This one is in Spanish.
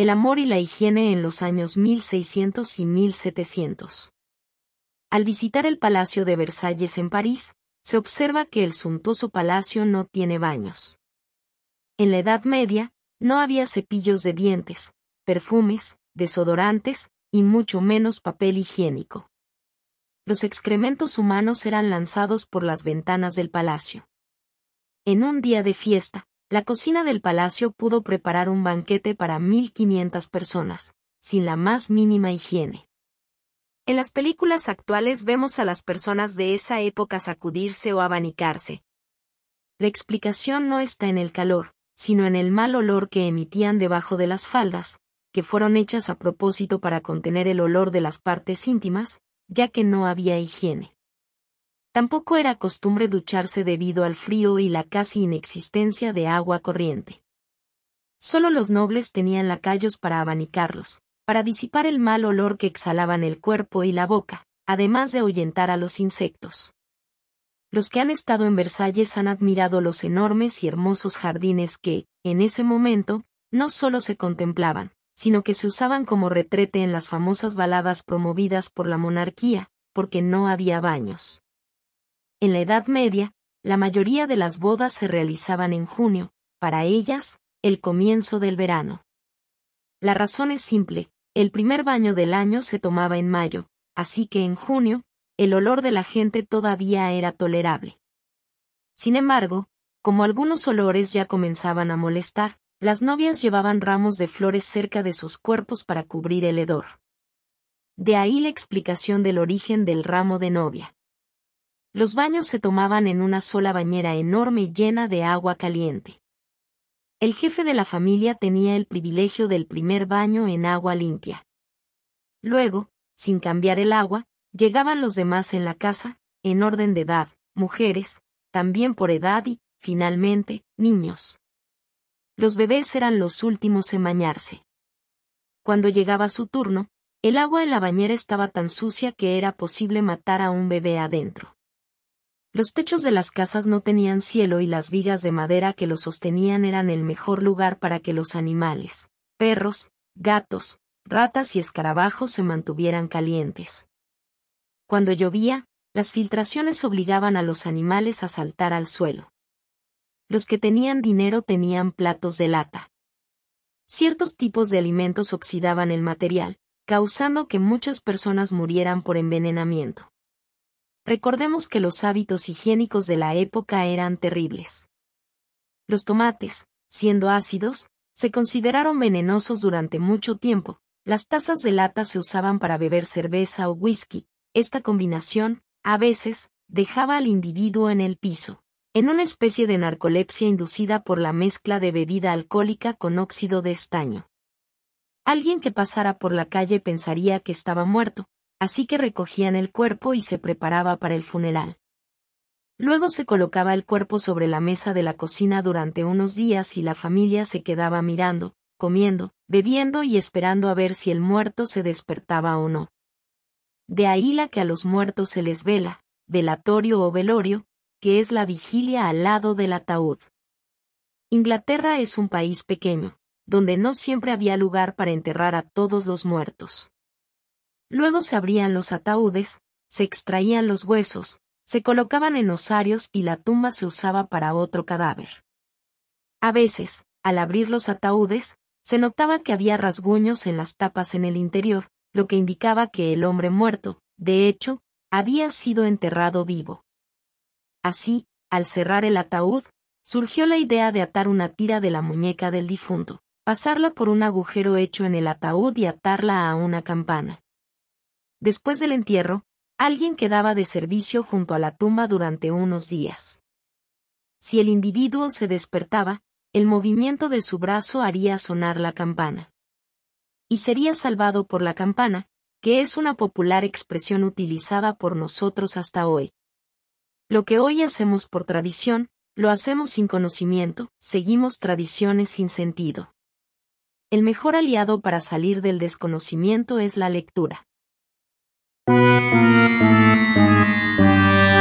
el amor y la higiene en los años 1600 y 1700. Al visitar el Palacio de Versalles en París, se observa que el suntuoso palacio no tiene baños. En la Edad Media, no había cepillos de dientes, perfumes, desodorantes, y mucho menos papel higiénico. Los excrementos humanos eran lanzados por las ventanas del palacio. En un día de fiesta, la cocina del palacio pudo preparar un banquete para 1.500 personas, sin la más mínima higiene. En las películas actuales vemos a las personas de esa época sacudirse o abanicarse. La explicación no está en el calor, sino en el mal olor que emitían debajo de las faldas, que fueron hechas a propósito para contener el olor de las partes íntimas, ya que no había higiene. Tampoco era costumbre ducharse debido al frío y la casi inexistencia de agua corriente. Solo los nobles tenían lacayos para abanicarlos, para disipar el mal olor que exhalaban el cuerpo y la boca, además de ahuyentar a los insectos. Los que han estado en Versalles han admirado los enormes y hermosos jardines que, en ese momento, no solo se contemplaban, sino que se usaban como retrete en las famosas baladas promovidas por la monarquía, porque no había baños. En la Edad Media, la mayoría de las bodas se realizaban en junio, para ellas, el comienzo del verano. La razón es simple, el primer baño del año se tomaba en mayo, así que en junio, el olor de la gente todavía era tolerable. Sin embargo, como algunos olores ya comenzaban a molestar, las novias llevaban ramos de flores cerca de sus cuerpos para cubrir el hedor. De ahí la explicación del origen del ramo de novia. Los baños se tomaban en una sola bañera enorme llena de agua caliente. El jefe de la familia tenía el privilegio del primer baño en agua limpia. Luego, sin cambiar el agua, llegaban los demás en la casa, en orden de edad, mujeres, también por edad y, finalmente, niños. Los bebés eran los últimos en bañarse. Cuando llegaba su turno, el agua en la bañera estaba tan sucia que era posible matar a un bebé adentro. Los techos de las casas no tenían cielo y las vigas de madera que los sostenían eran el mejor lugar para que los animales, perros, gatos, ratas y escarabajos se mantuvieran calientes. Cuando llovía, las filtraciones obligaban a los animales a saltar al suelo. Los que tenían dinero tenían platos de lata. Ciertos tipos de alimentos oxidaban el material, causando que muchas personas murieran por envenenamiento. Recordemos que los hábitos higiénicos de la época eran terribles. Los tomates, siendo ácidos, se consideraron venenosos durante mucho tiempo. Las tazas de lata se usaban para beber cerveza o whisky. Esta combinación, a veces, dejaba al individuo en el piso, en una especie de narcolepsia inducida por la mezcla de bebida alcohólica con óxido de estaño. Alguien que pasara por la calle pensaría que estaba muerto, así que recogían el cuerpo y se preparaba para el funeral. Luego se colocaba el cuerpo sobre la mesa de la cocina durante unos días y la familia se quedaba mirando, comiendo, bebiendo y esperando a ver si el muerto se despertaba o no. De ahí la que a los muertos se les vela, velatorio o velorio, que es la vigilia al lado del ataúd. Inglaterra es un país pequeño, donde no siempre había lugar para enterrar a todos los muertos. Luego se abrían los ataúdes, se extraían los huesos, se colocaban en osarios y la tumba se usaba para otro cadáver. A veces, al abrir los ataúdes, se notaba que había rasguños en las tapas en el interior, lo que indicaba que el hombre muerto, de hecho, había sido enterrado vivo. Así, al cerrar el ataúd, surgió la idea de atar una tira de la muñeca del difunto, pasarla por un agujero hecho en el ataúd y atarla a una campana. Después del entierro, alguien quedaba de servicio junto a la tumba durante unos días. Si el individuo se despertaba, el movimiento de su brazo haría sonar la campana. Y sería salvado por la campana, que es una popular expresión utilizada por nosotros hasta hoy. Lo que hoy hacemos por tradición, lo hacemos sin conocimiento, seguimos tradiciones sin sentido. El mejor aliado para salir del desconocimiento es la lectura. Thank you.